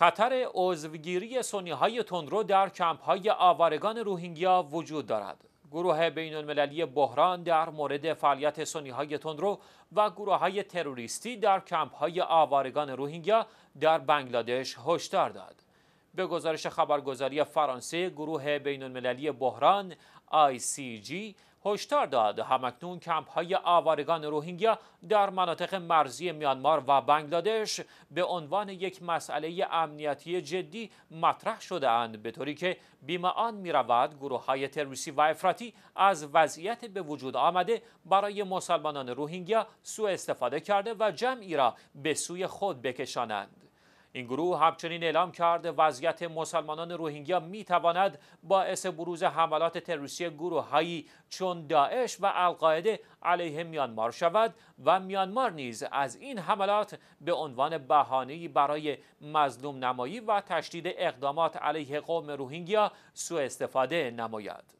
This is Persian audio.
خطر عضوگیری سنی های تندرو در کمپ های آوارگان روهینگیا وجود دارد. گروه بین المللی بحران در مورد فعالیت سنی های تندرو و گروه های تروریستی در کمپ های آوارگان روهینگیا در بنگلادش هشدار داد. به گزارش خبرگزاری فرانسه گروه بین المللی بحران ICG هشدار داد همکنون کمپ های آوارگان روهینگیا در مناطق مرزی میانمار و بنگلادش به عنوان یک مسئله امنیتی جدی مطرح شده اند به طوری که بیم آن می رود گروه های تروریستی و افراطی از وضعیت به وجود آمده برای مسلمانان روهینگیا سوء استفاده کرده و جمعی را به سوی خود بکشانند این گروه همچنین اعلام کرد وضعیت مسلمانان روهینگیا می تواند باعث بروز حملات تروریستی هایی چون داعش و القاعده علیه میانمار شود و میانمار نیز از این حملات به عنوان بهانه برای مظلوم نمایی و تشدید اقدامات علیه قوم روهینگیا سوء استفاده نماید.